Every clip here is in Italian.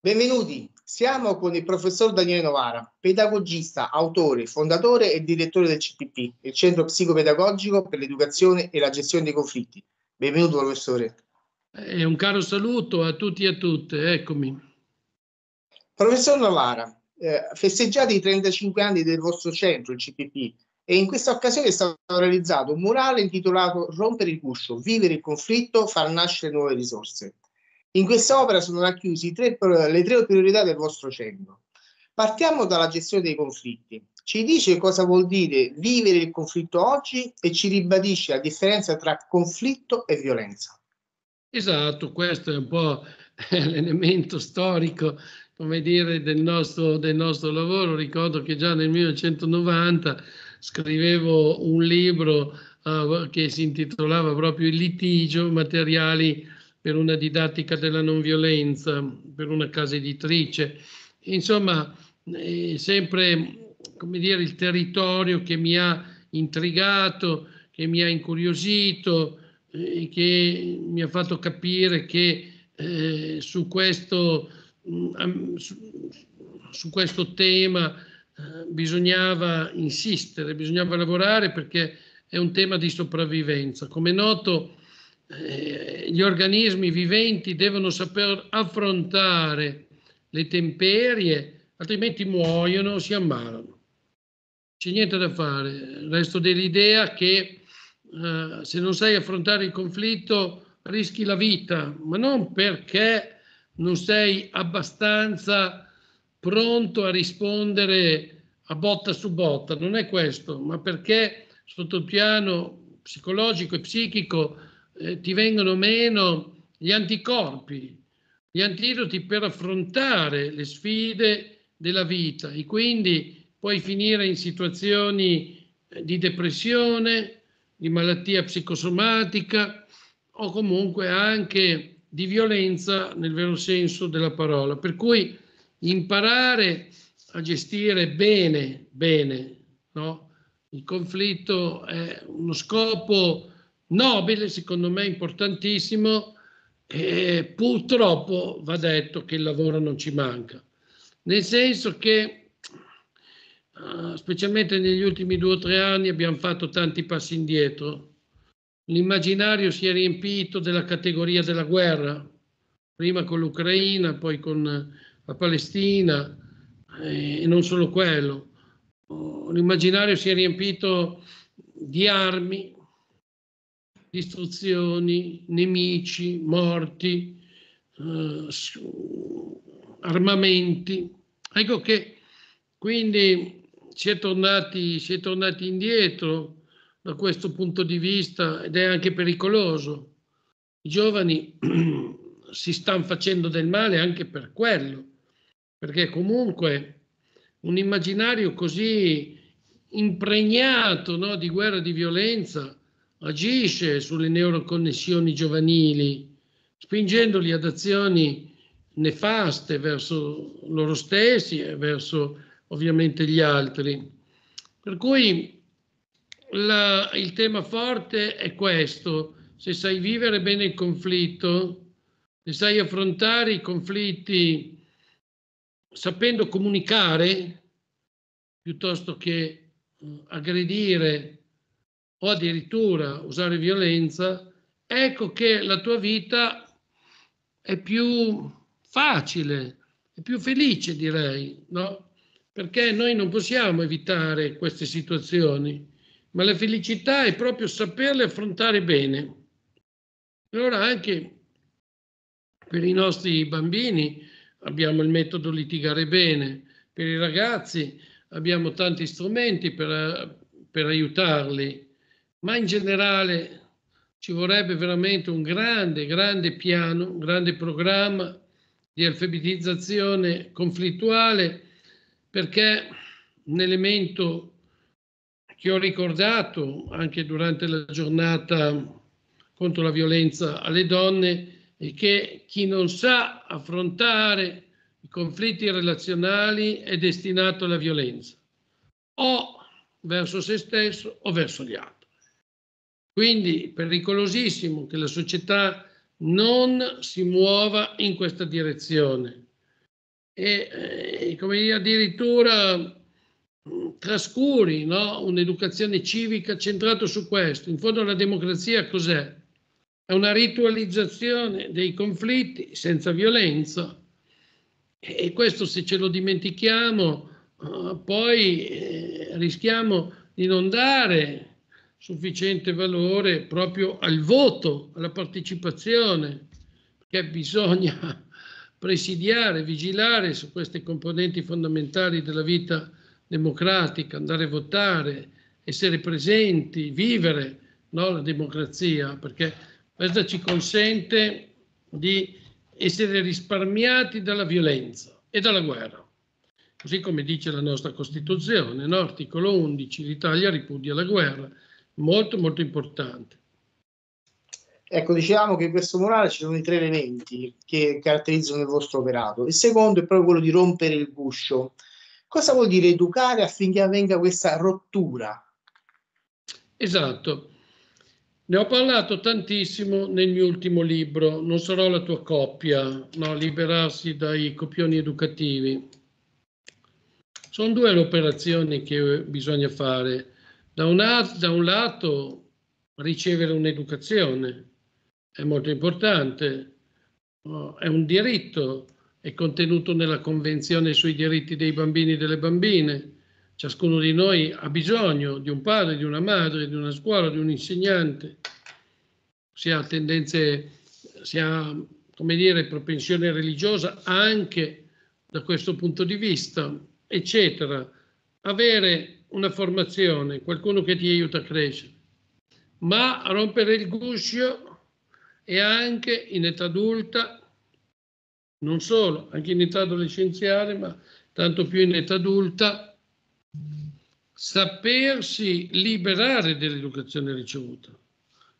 Benvenuti, siamo con il professor Daniele Novara, pedagogista, autore, fondatore e direttore del CPP, il Centro Psicopedagogico per l'Educazione e la Gestione dei Conflitti. Benvenuto professore. E eh, un caro saluto a tutti e a tutte, eccomi. Professor Novara, eh, festeggiate i 35 anni del vostro centro, il CPP, e in questa occasione è stato realizzato un murale intitolato Rompere il guscio, vivere il conflitto, far nascere nuove risorse. In questa opera sono racchiusi tre, le tre priorità del vostro cenno. Partiamo dalla gestione dei conflitti. Ci dice cosa vuol dire vivere il conflitto oggi e ci ribadisce la differenza tra conflitto e violenza. Esatto, questo è un po' l'elemento storico come dire, del nostro, del nostro lavoro. Ricordo che già nel 1990 scrivevo un libro uh, che si intitolava proprio Il litigio, materiali per una didattica della non violenza, per una casa editrice. Insomma, è sempre come dire, il territorio che mi ha intrigato, che mi ha incuriosito, eh, che mi ha fatto capire che eh, su, questo, mm, su, su questo tema eh, bisognava insistere, bisognava lavorare perché è un tema di sopravvivenza. Come è noto, eh, gli organismi viventi devono saper affrontare le temperie, altrimenti muoiono, o si ammalano. C'è niente da fare, resto dell'idea che eh, se non sai affrontare il conflitto rischi la vita, ma non perché non sei abbastanza pronto a rispondere a botta su botta, non è questo, ma perché sotto il piano psicologico e psichico eh, ti vengono meno gli anticorpi, gli antidoti per affrontare le sfide della vita e quindi puoi finire in situazioni eh, di depressione, di malattia psicosomatica o comunque anche di violenza nel vero senso della parola. Per cui imparare a gestire bene, bene, no? il conflitto è uno scopo Nobile, secondo me, importantissimo. E purtroppo va detto che il lavoro non ci manca, nel senso che, uh, specialmente negli ultimi due o tre anni, abbiamo fatto tanti passi indietro. L'immaginario si è riempito della categoria della guerra, prima con l'Ucraina, poi con la Palestina, eh, e non solo quello. L'immaginario si è riempito di armi, distruzioni, nemici, morti, eh, armamenti. Ecco che quindi si è, tornati, si è tornati indietro da questo punto di vista ed è anche pericoloso. I giovani si stanno facendo del male anche per quello, perché comunque un immaginario così impregnato no, di guerra e di violenza agisce sulle neuroconnessioni giovanili, spingendoli ad azioni nefaste verso loro stessi e verso ovviamente gli altri. Per cui la, il tema forte è questo, se sai vivere bene il conflitto, se sai affrontare i conflitti sapendo comunicare piuttosto che eh, aggredire o addirittura usare violenza, ecco che la tua vita è più facile, è più felice direi, no? Perché noi non possiamo evitare queste situazioni, ma la felicità è proprio saperle affrontare bene. Allora anche per i nostri bambini abbiamo il metodo litigare bene, per i ragazzi abbiamo tanti strumenti per, per aiutarli ma in generale ci vorrebbe veramente un grande, grande piano, un grande programma di alfabetizzazione conflittuale perché un elemento che ho ricordato anche durante la giornata contro la violenza alle donne è che chi non sa affrontare i conflitti relazionali è destinato alla violenza o verso se stesso o verso gli altri. Quindi pericolosissimo che la società non si muova in questa direzione. E, eh, come dire, addirittura mm, trascuri no? un'educazione civica centrata su questo. In fondo la democrazia cos'è? È una ritualizzazione dei conflitti senza violenza e questo se ce lo dimentichiamo eh, poi eh, rischiamo di non dare sufficiente valore proprio al voto, alla partecipazione, perché bisogna presidiare, vigilare su queste componenti fondamentali della vita democratica, andare a votare, essere presenti, vivere no, la democrazia, perché questa ci consente di essere risparmiati dalla violenza e dalla guerra. Così come dice la nostra Costituzione, no? articolo 11, l'Italia ripudia la guerra molto molto importante. Ecco, dicevamo che in questo morale ci sono i tre elementi che caratterizzano il vostro operato. Il secondo è proprio quello di rompere il guscio. Cosa vuol dire educare affinché avvenga questa rottura? Esatto. Ne ho parlato tantissimo nel mio ultimo libro, Non sarò la tua coppia, ma liberarsi dai copioni educativi. Sono due le operazioni che bisogna fare da un, da un lato ricevere un'educazione è molto importante, è un diritto, è contenuto nella Convenzione sui diritti dei bambini e delle bambine. Ciascuno di noi ha bisogno di un padre, di una madre, di una scuola, di un insegnante. Si ha tendenze, si ha, come dire, propensione religiosa anche da questo punto di vista, eccetera. Avere una formazione, qualcuno che ti aiuta a crescere, ma rompere il guscio e anche in età adulta, non solo, anche in età adolescenziale, ma tanto più in età adulta, sapersi liberare dell'educazione ricevuta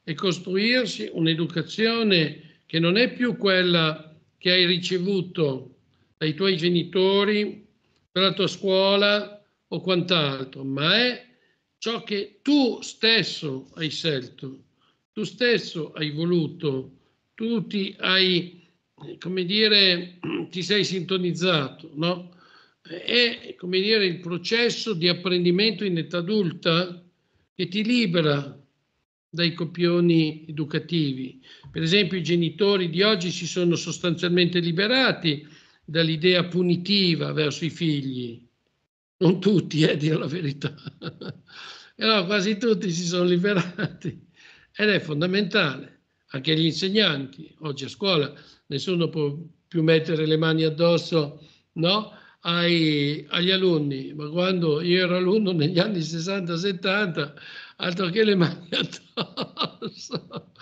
e costruirsi un'educazione che non è più quella che hai ricevuto dai tuoi genitori, dalla tua scuola, o quant'altro, ma è ciò che tu stesso hai scelto, tu stesso hai voluto, tu ti hai, come dire, ti sei sintonizzato, no? È, come dire, il processo di apprendimento in età adulta che ti libera dai copioni educativi. Per esempio i genitori di oggi si sono sostanzialmente liberati dall'idea punitiva verso i figli, non tutti, eh, a dire la verità, però quasi tutti si sono liberati ed è fondamentale, anche gli insegnanti, oggi a scuola nessuno può più mettere le mani addosso no? Ai, agli alunni, ma quando io ero alunno negli anni 60-70, altro che le mani addosso,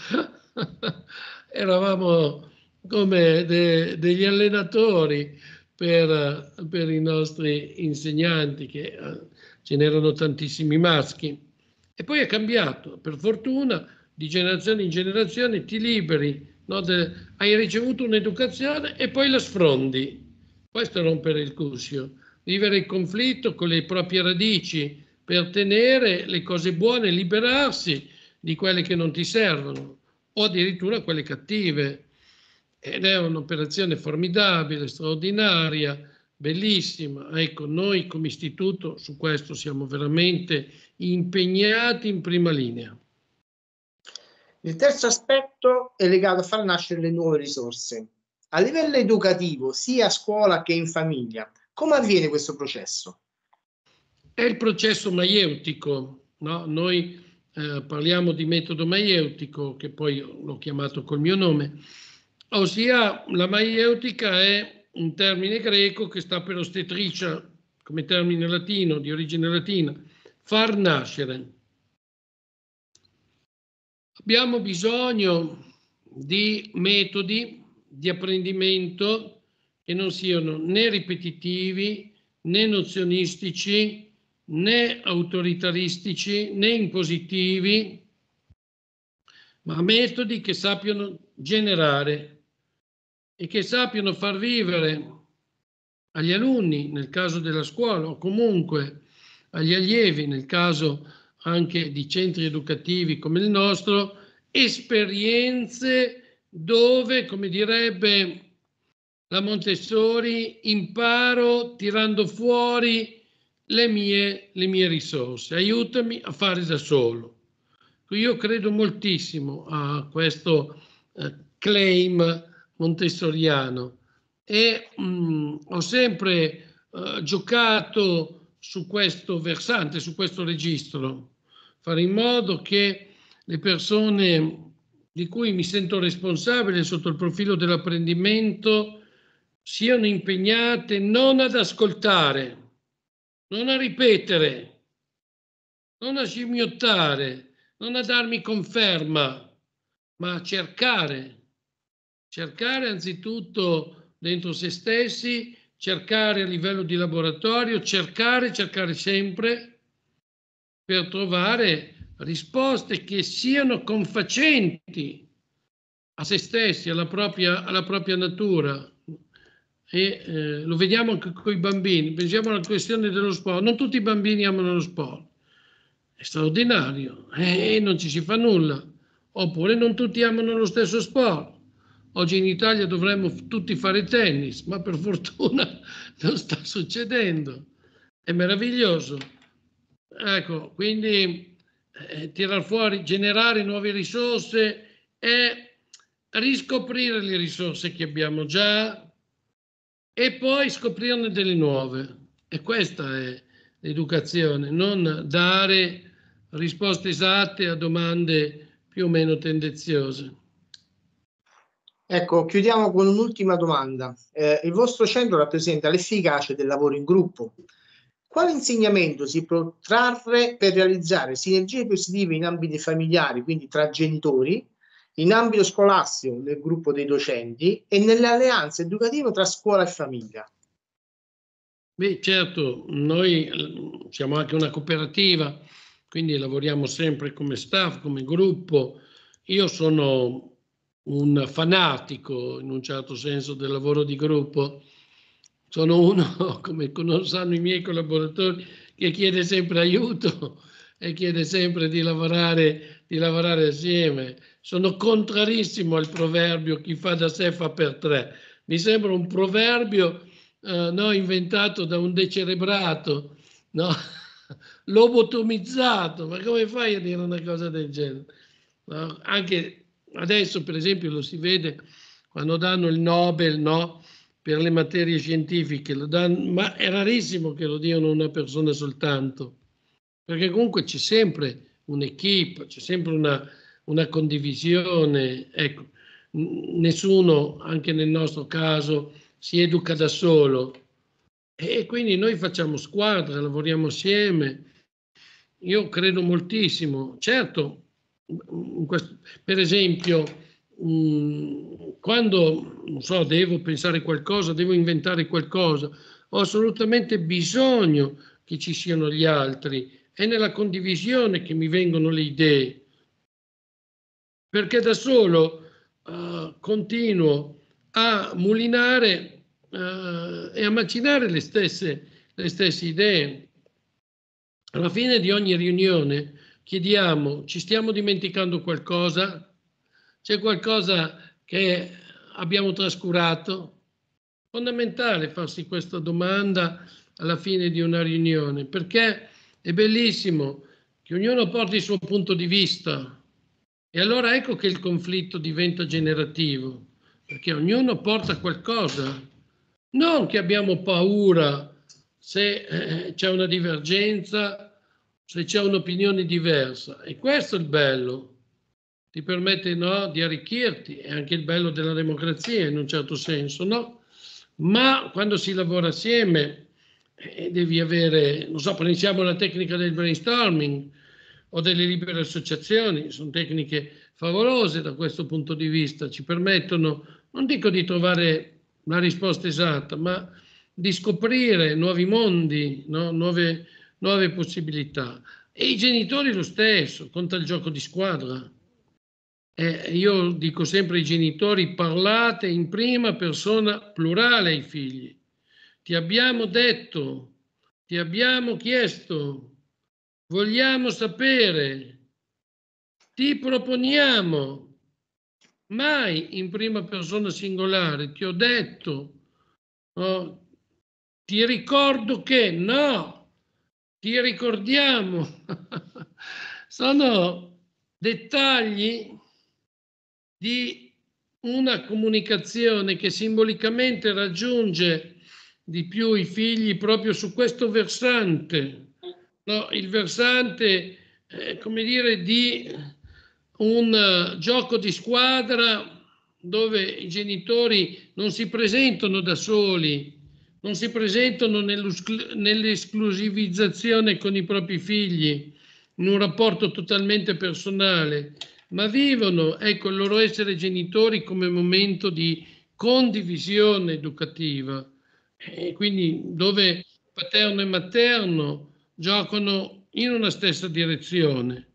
eravamo come de, degli allenatori per, per i nostri insegnanti, che eh, ce n'erano tantissimi maschi. E poi è cambiato, per fortuna, di generazione in generazione ti liberi, no, de, hai ricevuto un'educazione e poi la sfrondi. Questo è rompere il cuscio, vivere il conflitto con le proprie radici per tenere le cose buone, liberarsi di quelle che non ti servono o addirittura quelle cattive ed è un'operazione formidabile, straordinaria, bellissima. Ecco, noi come istituto su questo siamo veramente impegnati in prima linea. Il terzo aspetto è legato a far nascere le nuove risorse. A livello educativo, sia a scuola che in famiglia, come avviene questo processo? È il processo maieutico. No? Noi eh, parliamo di metodo maieutico, che poi l'ho chiamato col mio nome, Ossia, la maieutica è un termine greco che sta per ostetricia, come termine latino, di origine latina, far nascere. Abbiamo bisogno di metodi di apprendimento che non siano né ripetitivi né nozionistici né autoritaristici né impositivi, ma metodi che sappiano generare e che sappiano far vivere agli alunni nel caso della scuola o comunque agli allievi nel caso anche di centri educativi come il nostro, esperienze dove, come direbbe la Montessori, imparo tirando fuori le mie, le mie risorse, aiutami a fare da solo. Io credo moltissimo a questo eh, claim montessoriano e mh, ho sempre eh, giocato su questo versante, su questo registro, fare in modo che le persone di cui mi sento responsabile sotto il profilo dell'apprendimento siano impegnate non ad ascoltare, non a ripetere, non a scimmiottare, non a darmi conferma, ma a cercare Cercare anzitutto dentro se stessi, cercare a livello di laboratorio, cercare, cercare sempre per trovare risposte che siano confacenti a se stessi, alla propria, alla propria natura. E, eh, lo vediamo anche con i bambini. Pensiamo alla questione dello sport. Non tutti i bambini amano lo sport, è straordinario, e eh, non ci si fa nulla. Oppure non tutti amano lo stesso sport. Oggi in Italia dovremmo tutti fare tennis, ma per fortuna non sta succedendo. È meraviglioso. Ecco, quindi eh, tirar fuori, generare nuove risorse e riscoprire le risorse che abbiamo già e poi scoprirne delle nuove. E questa è l'educazione, non dare risposte esatte a domande più o meno tendenziose. Ecco, chiudiamo con un'ultima domanda. Eh, il vostro centro rappresenta l'efficacia del lavoro in gruppo. Quale insegnamento si può trarre per realizzare sinergie positive in ambiti familiari, quindi tra genitori, in ambito scolastico nel gruppo dei docenti e nelle alleanze educative tra scuola e famiglia? Beh, certo, noi mm, siamo anche una cooperativa, quindi lavoriamo sempre come staff, come gruppo. Io sono un fanatico in un certo senso del lavoro di gruppo. Sono uno, come sanno i miei collaboratori, che chiede sempre aiuto e chiede sempre di lavorare, di lavorare assieme. Sono contrarissimo al proverbio chi fa da sé fa per tre. Mi sembra un proverbio eh, no, inventato da un decerebrato, no? lobotomizzato. Ma come fai a dire una cosa del genere? No? Anche Adesso, per esempio, lo si vede quando danno il Nobel no, per le materie scientifiche, danno, ma è rarissimo che lo diano una persona soltanto, perché comunque c'è sempre un'equipe, c'è sempre una, una condivisione. Ecco, nessuno, anche nel nostro caso, si educa da solo e quindi noi facciamo squadra, lavoriamo assieme. Io credo moltissimo. Certo, per esempio, quando so, devo pensare qualcosa, devo inventare qualcosa, ho assolutamente bisogno che ci siano gli altri, è nella condivisione che mi vengono le idee, perché da solo uh, continuo a mulinare uh, e a macinare le stesse, le stesse idee. Alla fine di ogni riunione Chiediamo, ci stiamo dimenticando qualcosa? C'è qualcosa che abbiamo trascurato? Fondamentale farsi questa domanda alla fine di una riunione, perché è bellissimo che ognuno porti il suo punto di vista. E allora ecco che il conflitto diventa generativo, perché ognuno porta qualcosa. Non che abbiamo paura se eh, c'è una divergenza se c'è un'opinione diversa. E questo è il bello, ti permette no, di arricchirti, è anche il bello della democrazia in un certo senso, no? Ma quando si lavora assieme eh, devi avere, non so, pensiamo alla tecnica del brainstorming o delle libere associazioni, sono tecniche favolose da questo punto di vista, ci permettono, non dico di trovare la risposta esatta, ma di scoprire nuovi mondi, no? nuove nuove possibilità. E i genitori lo stesso, conta il gioco di squadra. Eh, io dico sempre ai genitori, parlate in prima persona plurale ai figli. Ti abbiamo detto, ti abbiamo chiesto, vogliamo sapere, ti proponiamo. Mai in prima persona singolare, ti ho detto, oh, ti ricordo che no, ti ricordiamo. Sono dettagli di una comunicazione che simbolicamente raggiunge di più i figli proprio su questo versante, no, il versante, eh, come dire, di un eh, gioco di squadra dove i genitori non si presentano da soli, non si presentano nell'esclusivizzazione con i propri figli, in un rapporto totalmente personale, ma vivono ecco, il loro essere genitori come momento di condivisione educativa, e quindi dove paterno e materno giocano in una stessa direzione.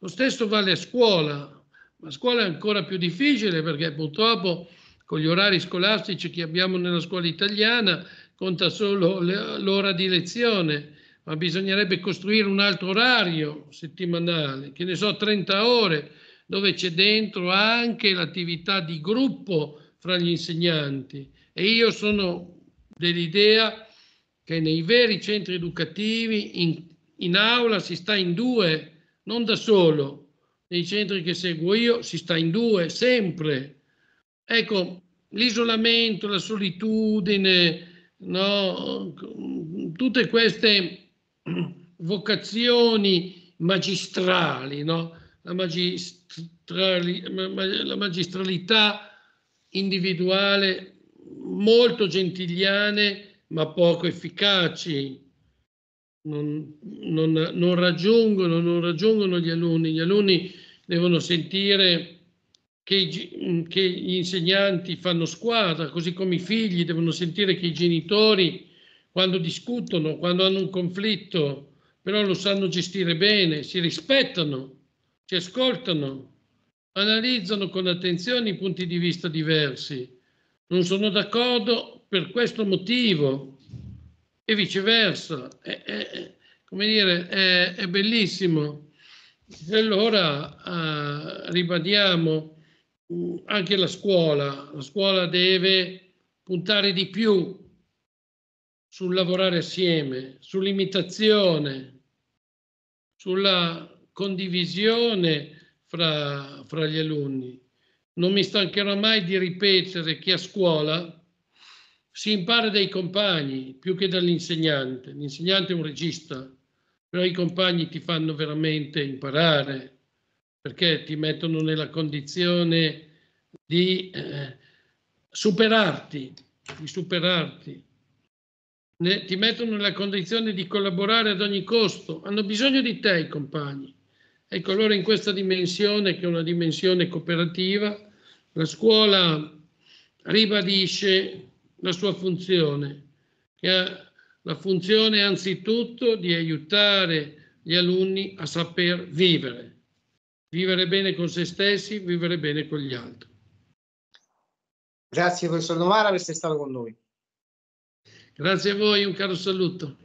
Lo stesso vale a scuola, ma a scuola è ancora più difficile perché purtroppo con gli orari scolastici che abbiamo nella scuola italiana conta solo l'ora di lezione, ma bisognerebbe costruire un altro orario settimanale, che ne so, 30 ore, dove c'è dentro anche l'attività di gruppo fra gli insegnanti. E io sono dell'idea che nei veri centri educativi in, in aula si sta in due, non da solo. Nei centri che seguo io si sta in due, sempre. Ecco, l'isolamento, la solitudine, no? tutte queste vocazioni magistrali, no? la, magistrali, la magistralità individuale molto gentiliane ma poco efficaci, non, non, non, raggiungono, non raggiungono gli alunni, gli alunni devono sentire che, mm, che gli insegnanti fanno squadra, così come i figli devono sentire che i genitori quando discutono, quando hanno un conflitto, però lo sanno gestire bene, si rispettano, ci ascoltano, analizzano con attenzione i punti di vista diversi. Non sono d'accordo per questo motivo e viceversa. È, è come dire, è, è bellissimo. E allora eh, ribadiamo Mm, anche la scuola, la scuola deve puntare di più sul lavorare assieme, sull'imitazione, sulla condivisione fra, fra gli alunni. Non mi stancherò mai di ripetere che a scuola si impara dai compagni più che dall'insegnante. L'insegnante è un regista, però i compagni ti fanno veramente imparare perché ti mettono nella condizione di eh, superarti, di superarti. Ne, ti mettono nella condizione di collaborare ad ogni costo, hanno bisogno di te i compagni. Ecco, allora in questa dimensione, che è una dimensione cooperativa, la scuola ribadisce la sua funzione, che ha la funzione anzitutto di aiutare gli alunni a saper vivere vivere bene con se stessi, vivere bene con gli altri. Grazie professor Novara per essere stato con noi. Grazie a voi, un caro saluto.